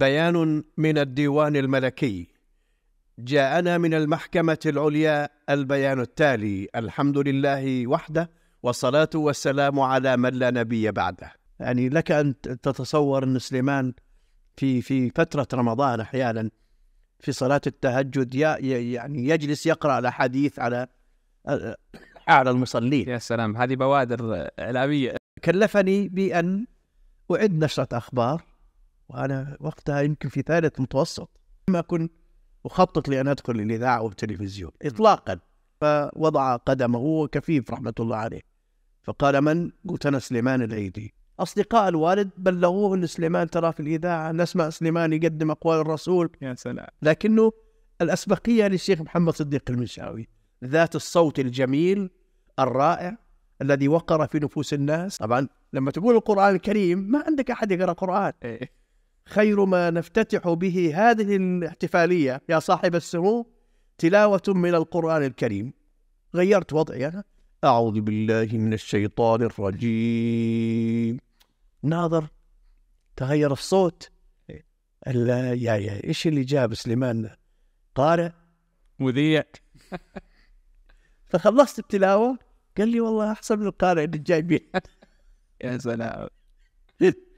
بيان من الديوان الملكي جاءنا من المحكمة العليا البيان التالي الحمد لله وحده والصلاة والسلام على من لا نبي بعده يعني لك أن تتصور أن سليمان في في فترة رمضان أحيانا في صلاة التهجد يعني يجلس يقرأ الأحاديث على على المصلين يا سلام هذه بوادر إعلامية كلفني بأن أعد نشرة أخبار وانا وقتها يمكن في ثالث متوسط لم اكن اخطط لان ادخل الاذاعه والتلفزيون اطلاقا فوضع قدمه وهو كفيف رحمه الله عليه فقال من؟ قلت انا سليمان العيدي اصدقاء الوالد بلغوه ان سليمان ترى في الاذاعه نسمع سليمان يقدم اقوال الرسول يا سلام لكنه الاسبقيه للشيخ محمد صديق المنشاوي ذات الصوت الجميل الرائع الذي وقر في نفوس الناس طبعا لما تقول القران الكريم ما عندك احد يقرا قران إيه. خير ما نفتتح به هذه الاحتفالية يا صاحب السمو تلاوة من القرآن الكريم غيرت وضعي أنا أعوذ بالله من الشيطان الرجيم ناظر تغير الصوت ألا يا يا ايش اللي جاب سليمان قارئ مذيع فخلصت التلاوه قال لي والله احسن من القارئ اللي جايبين يا سلام